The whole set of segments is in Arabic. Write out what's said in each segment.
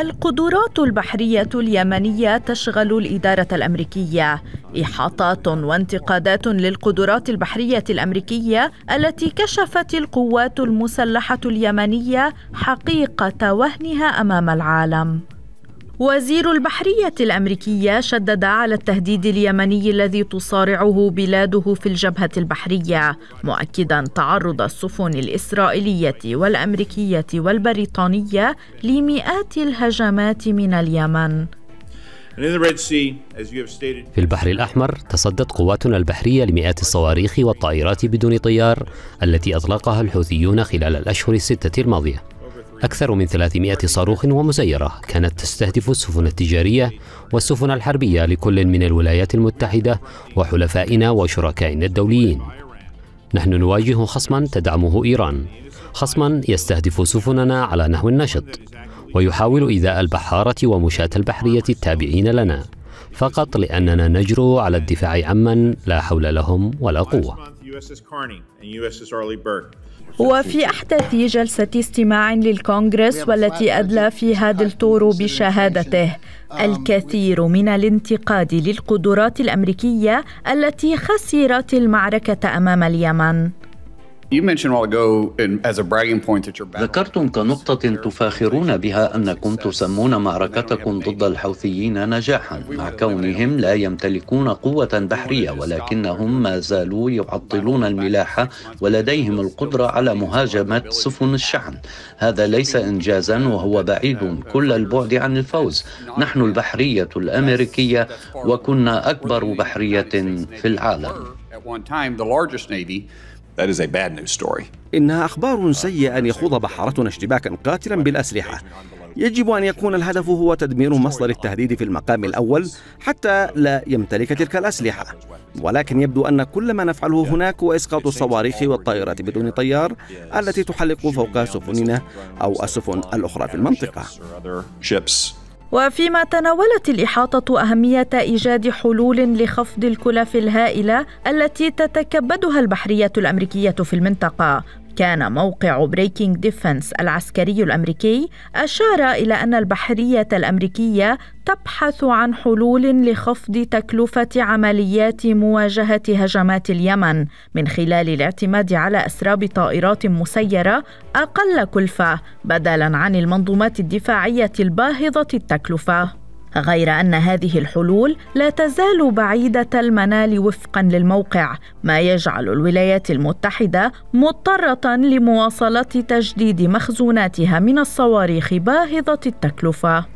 القدرات البحرية اليمنية تشغل الإدارة الأمريكية إحاطات وانتقادات للقدرات البحرية الأمريكية التي كشفت القوات المسلحة اليمنية حقيقة وهنها أمام العالم وزير البحرية الأمريكية شدد على التهديد اليمني الذي تصارعه بلاده في الجبهة البحرية مؤكدا تعرض السفن الإسرائيلية والأمريكية والبريطانية لمئات الهجمات من اليمن في البحر الأحمر تصدت قواتنا البحرية لمئات الصواريخ والطائرات بدون طيار التي أطلقها الحوثيون خلال الأشهر الستة الماضية أكثر من 300 صاروخ ومسيرة كانت تستهدف السفن التجارية والسفن الحربية لكل من الولايات المتحدة وحلفائنا وشركائنا الدوليين نحن نواجه خصما تدعمه إيران خصما يستهدف سفننا على نحو نشط ويحاول إيذاء البحارة ومشاة البحرية التابعين لنا فقط لأننا نجرؤ على الدفاع عمن لا حول لهم ولا قوة وفي أحدث جلسة استماع للكونغرس والتي أدلى فيها دلتور بشهادته الكثير من الانتقاد للقدرات الأمريكية التي خسرت المعركة أمام اليمن ذكرتم كنقطة تفاخرون بها أنكم تسمون معركتكم ضد الحوثيين نجاحا مع كونهم لا يمتلكون قوة بحرية ولكنهم ما زالوا يعطلون الملاحة ولديهم القدرة على مهاجمة سفن الشحن هذا ليس إنجازا وهو بعيد كل البعد عن الفوز نحن البحرية الأمريكية وكنا أكبر بحرية في العالم That is a bad news story. إنها أخبار سيئة أن يخوض بحارتنا اشتباكا قاتلا بالأسلحة يجب أن يكون الهدف هو تدمير مصدر التهديد في المقام الأول حتى لا يمتلك تلك الأسلحة ولكن يبدو أن كل ما نفعله هناك هو إسقاط الصواريخ والطائرات بدون طيار التي تحلق فوق سفننا أو السفن الأخرى في المنطقة وفيما تناولت الإحاطة أهمية إيجاد حلول لخفض الكلف الهائلة التي تتكبدها البحرية الأمريكية في المنطقة كان موقع بريكنج ديفنس العسكري الامريكي اشار الى ان البحريه الامريكيه تبحث عن حلول لخفض تكلفه عمليات مواجهه هجمات اليمن من خلال الاعتماد على اسراب طائرات مسيره اقل كلفه بدلا عن المنظومات الدفاعيه الباهظه التكلفه غير ان هذه الحلول لا تزال بعيده المنال وفقا للموقع ما يجعل الولايات المتحده مضطره لمواصله تجديد مخزوناتها من الصواريخ باهظه التكلفه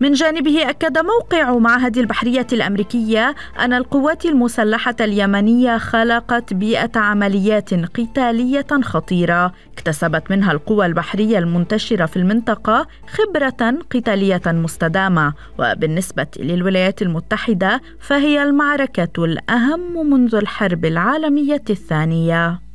من جانبه أكد موقع معهد البحرية الأمريكية أن القوات المسلحة اليمنية خلقت بيئة عمليات قتالية خطيرة اكتسبت منها القوى البحرية المنتشرة في المنطقة خبرة قتالية مستدامة وبالنسبة للولايات المتحدة فهي المعركة الأهم منذ الحرب العالمية الثانية